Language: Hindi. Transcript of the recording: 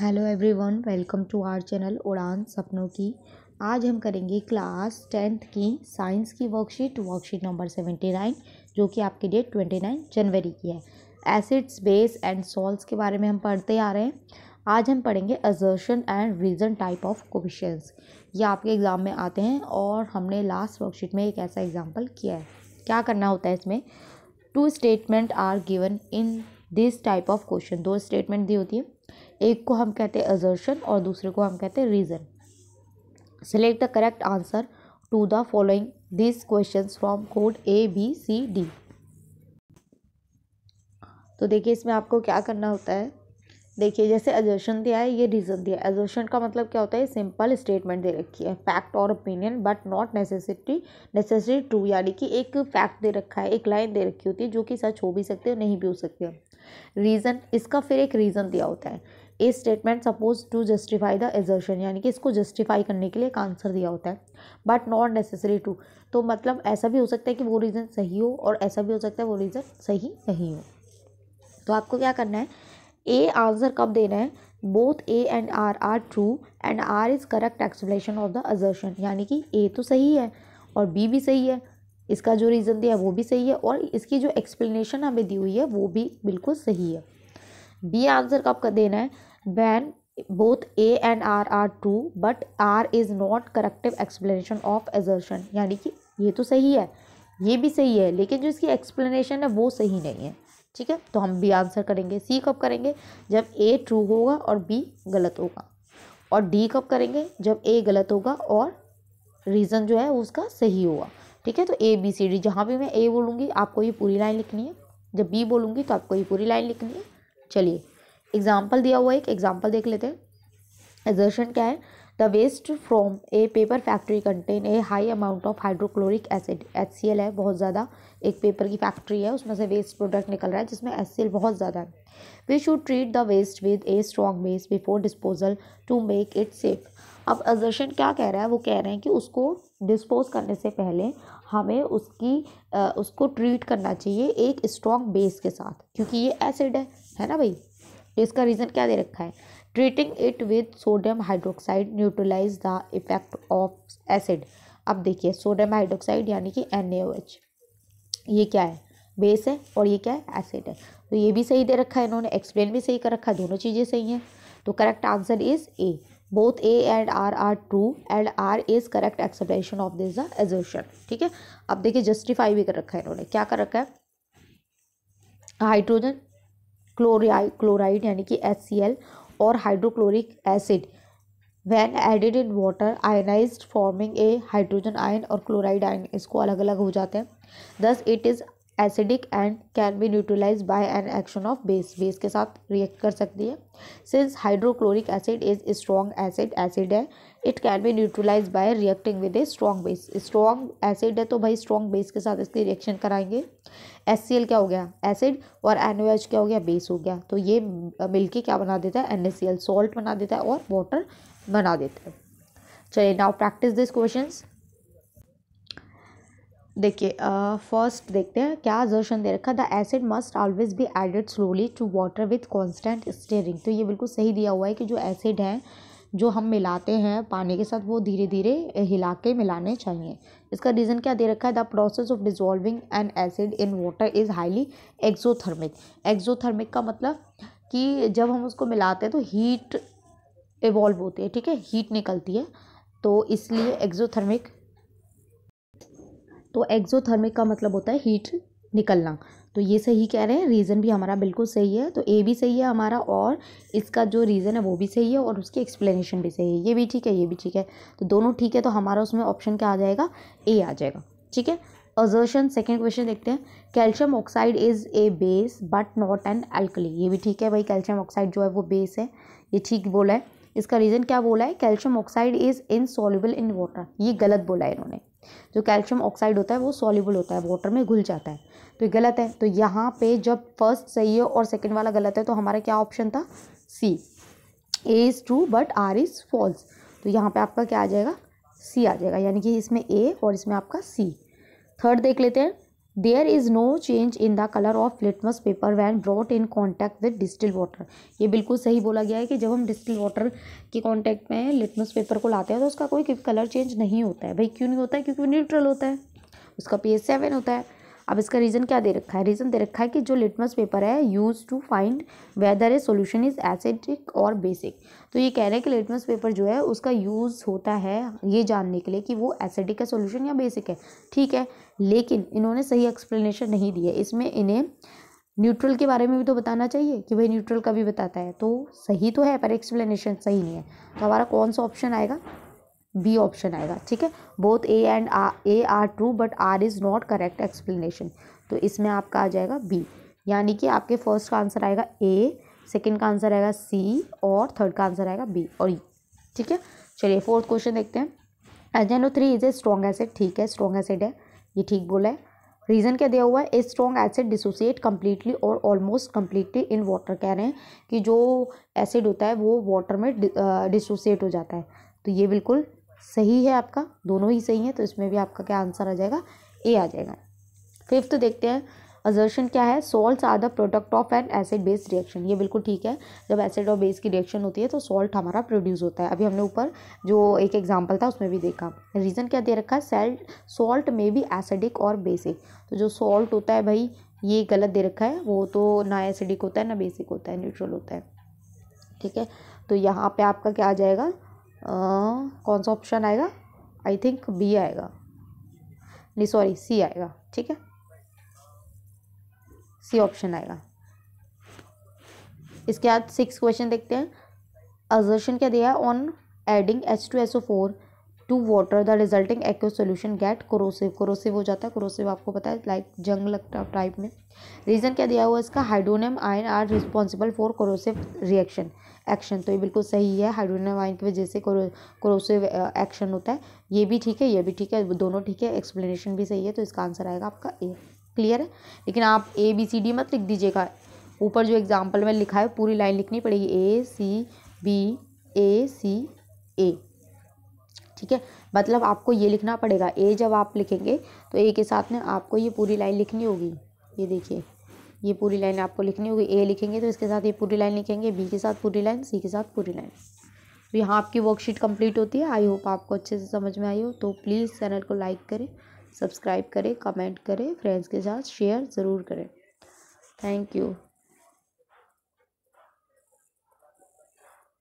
Hello everyone welcome to our channel उड़ान सपनों की आज हम करेंगे क्लास टेंथ की साइंस की worksheet worksheet number seventy nine जो कि आपके डेट ट्वेंटी नाइन जनवरी की है एसिड्स बेस एंड सॉल्ट्स के बारे में हम पढ़ते आ रहे हैं आज हम पढ़ेंगे assertion and reason type of question ये आपके एग्ज़ाम में आते हैं और हमने लास्ट वर्कशीट में एक ऐसा एग्ज़ाम्पल किया है क्या करना होता है इसमें two statement are given in this type of question दो स्टेटमेंट दी होती है एक को हम कहते हैं एजर्शन और दूसरे को हम कहते हैं reason select the correct answer to the following this question from code A B C D तो देखिए इसमें आपको क्या करना होता है देखिए जैसे एजर्शन दिया है ये रीज़न दिया है एजर्शन का मतलब क्या होता है सिंपल स्टेटमेंट दे रखी है फैक्ट और opinion but not necessity necessary true यानी कि एक फैक्ट दे रखा है एक लाइन दे रखी होती है जो कि सच हो भी सकती है नहीं भी हो सकती है रीज़न इसका फिर एक रीज़न दिया होता है a statement suppose to justify the assertion यानी कि इसको जस्टिफाई करने के लिए एक आंसर दिया होता है बट नॉट नेसेसरी टू तो मतलब ऐसा भी हो सकता है कि वो रीज़न सही हो और ऐसा भी हो सकता है वो रीज़न सही नहीं हो तो आपको क्या करना है ए आंसर कब देना है both A and R are true and R is correct explanation of the assertion यानी कि ए तो सही है और बी भी सही है इसका जो रीज़न दिया वो भी सही है और इसकी जो एक्सप्लेनेशन हमें दी हुई है वो भी बिल्कुल सही है बी आंसर कब का देना है when both A and R are true but R is not corrective explanation of assertion यानी कि ये तो सही है ये भी सही है लेकिन जो इसकी एक्सप्लेनेशन है वो सही नहीं है ठीक है तो हम बी आंसर करेंगे सी कब करेंगे जब ए ट्रू होगा और बी गलत होगा और डी कब करेंगे जब ए गलत होगा और रीज़न जो है उसका सही होगा ठीक है तो ए बी सी डी जहाँ भी मैं ए बोलूँगी आपको ये पूरी लाइन लिखनी है जब बी बोलूँगी तो आपको ये पूरी लाइन लिखनी है चलिए एग्जाम्पल दिया हुआ एक एग्जाम्पल देख लेते हैं एजर्शन क्या है The waste from a paper factory contain a high amount of hydrochloric acid. HCl है बहुत ज़्यादा एक पेपर की फैक्ट्री है उसमें से वेस्ट प्रोडक्ट निकल रहा है जिसमें एच सी एल बहुत ज़्यादा है we should treat the waste with a strong base before disposal to make it safe अब अजर्शन क्या कह रहा है वो कह रहे हैं कि उसको डिस्पोज करने से पहले हमें उसकी आ, उसको ट्रीट करना चाहिए एक स्ट्रॉन्ग बेस के साथ क्योंकि ये एसिड है है ना भाई इसका रीज़न क्या दे रखा है treating it with sodium hydroxide neutralize the effect of acid अब देखिए सोडियम हाइड्रोक्साइड यानी कि एन ये क्या है बेस है और ये क्या है एसिड है तो ये भी सही दे रखा है इन्होंने एक्सप्लेन भी सही कर रखा है दोनों चीज़ें सही हैं तो correct answer is A both A and R are true and R is correct explanation of this the ठीक है अब देखिए जस्टिफाई भी कर रखा है इन्होंने क्या कर रखा है हाइड्रोजन क्लोराइड क्लोराइड यानी कि एस सी एल और hydrochloric acid when added in water ionize forming a hydrogen ion और क्लोराइड आयन इसको अलग अलग हो जाते हैं thus it is acidic and can be neutralize by an action of base base के साथ रिएक्ट कर सकती है since hydrochloric acid is strong acid acid है it can be neutralize by reacting with a strong base strong acid है तो भाई स्ट्रॉन्ग बेस के साथ इसकी रिएक्शन कराएंगे एस क्या हो गया एसिड और एन क्या हो गया बेस हो गया तो ये मिलके क्या बना देता है एन एस सॉल्ट बना देता है और वाटर बना देता है चलिए नाउ प्रैक्टिस दिस क्वेश्चन देखिए फर्स्ट uh, देखते हैं क्या जर्शन दे रखा the acid must always be added slowly to water with constant stirring तो ये बिल्कुल सही दिया हुआ है कि जो एसिड है जो हम मिलाते हैं पानी के साथ वो धीरे धीरे हिला के मिलाने चाहिए इसका रीज़न क्या दे रखा है the process of dissolving an acid in water is highly exothermic exothermic का मतलब कि जब हम उसको मिलाते हैं तो हीट इवॉल्व होती है ठीक है हीट निकलती है तो इसलिए एक्जोथर्मिक तो एक्जोथर्मिक का मतलब होता है हीट निकलना तो ये सही कह रहे हैं रीज़न भी हमारा बिल्कुल सही है तो ए भी सही है हमारा और इसका जो रीज़न है वो भी सही है और उसकी एक्सप्लेनेशन भी सही है ये भी ठीक है ये भी ठीक है तो दोनों ठीक है तो हमारा उसमें ऑप्शन क्या आ जाएगा ए आ जाएगा ठीक है अजर्शन सेकेंड क्वेश्चन देखते हैं calcium oxide is a base but not an alkali ये भी ठीक है भाई कैल्शियम ऑक्साइड जो है वो बेस है ये ठीक बोला है इसका रीज़न क्या बोला है calcium oxide is insoluble in water ये गलत बोला है इन्होंने जो कैल्शियम ऑक्साइड होता है वो सॉल्यूबल होता है वाटर में घुल जाता है तो ये गलत है तो यहाँ पे जब फर्स्ट सही है और सेकेंड वाला गलत है तो हमारा क्या ऑप्शन था C A is true but R is false तो यहाँ पे आपका क्या आ जाएगा सी आ जाएगा यानी कि इसमें ए और इसमें आपका सी थर्ड देख लेते हैं there is no change in the colour of litmus paper when brought in contact with distil water ये बिल्कुल सही बोला गया है कि जब हम डिस्टिल वाटर के कॉन्टैक्ट में लिटमस पेपर को लाते हैं तो उसका कोई कलर चेंज नहीं होता है भाई क्यों नहीं होता है क्योंकि न्यूट्रल होता है उसका पी एस सेवन होता है अब इसका रीज़न क्या दे रखा है रीज़न दे रखा है कि जो लिटमस पेपर है use to find whether a solution is acidic और बेसिक तो ये कह रहे हैं कि लिटमस पेपर जो है उसका यूज़ होता है ये जानने के लिए कि वो एसिडिक है सोल्यूशन या बेसिक है ठीक है लेकिन इन्होंने सही एक्सप्लेनेशन नहीं दी है इसमें इन्हें न्यूट्रल के बारे में भी तो बताना चाहिए कि भाई न्यूट्रल का भी बताता है तो सही तो है पर एक्सप्लेनेशन सही नहीं है तो हमारा कौन सा ऑप्शन आएगा बी ऑप्शन आएगा ठीक है both A and A are true but R is not correct explanation तो इसमें आपका आ जाएगा बी यानी कि आपके फर्स्ट का आंसर आएगा ए सेकेंड का आंसर आएगा सी और थर्ड का आंसर आएगा बी और e. ठीक है चलिए फोर्थ क्वेश्चन देखते हैं HNO three is a strong acid ठीक है स्ट्रॉन्ग एसिड है ये ठीक बोला है रीज़न क्या दिया हुआ है a strong acid dissociate completely और ऑलमोस्ट कम्प्लीटली इन वाटर कह रहे हैं कि जो एसिड होता है वो वाटर में डिसोसिएट हो जाता है तो ये बिल्कुल सही है आपका दोनों ही सही है तो इसमें भी आपका क्या आंसर आ जाएगा ए आ जाएगा फिफ्थ देखते हैं अजर्शन क्या है salts are the product of an acid base reaction ये बिल्कुल ठीक है जब एसिड और बेस की रिएक्शन होती है तो सॉल्ट हमारा प्रोड्यूस होता है अभी हमने ऊपर जो एक एग्जाम्पल था उसमें भी देखा रीज़न क्या दे रखा है सेल्ट सॉल्ट में भी एसिडिक और बेसिक तो जो सॉल्ट होता है भाई ये गलत दे रखा है वो तो ना एसिडिक होता है ना बेसिक होता है न्यूट्रल होता है ठीक है तो यहाँ पर आपका क्या आ जाएगा कौन सा ऑप्शन आएगा आई थिंक बी आएगा नहीं सॉरी सी आएगा ठीक है सी ऑप्शन आएगा इसके बाद सिक्स क्वेश्चन देखते हैं अजर्शन क्या दिया है on adding H two S O four to water the resulting aqueous solution get corrosive corrosive हो जाता है क्रोसिव आपको पता है लाइक जंग लगता टाइप में रीज़न क्या दिया हुआ इसका hydronium ion are responsible for corrosive reaction action तो ये बिल्कुल सही है हाइड्रोजन वाइन की वजह से क्रोसिव एक्शन होता है ये भी ठीक है ये भी ठीक है दोनों ठीक है एक्सप्लेनेशन भी सही है तो इसका आंसर आएगा आपका ए क्लियर है लेकिन आप ए बी सी डी मत लिख दीजिएगा ऊपर जो एग्जाम्पल में लिखा है पूरी लाइन लिखनी पड़ेगी ए सी बी ए सी ए ठीक है मतलब आपको ये लिखना पड़ेगा ए जब आप लिखेंगे तो ए के साथ में आपको ये पूरी लाइन लिखनी होगी ये देखिए ये पूरी लाइन आपको लिखनी होगी ए लिखेंगे तो इसके साथ ये पूरी लाइन लिखेंगे बी के साथ पूरी लाइन सी के साथ पूरी लाइन तो यहाँ आपकी वर्कशीट कंप्लीट होती है आई होप आपको अच्छे से समझ में आई हो तो प्लीज़ चैनल को लाइक करें सब्सक्राइब करें कमेंट करें फ्रेंड्स के साथ शेयर ज़रूर करें थैंक यू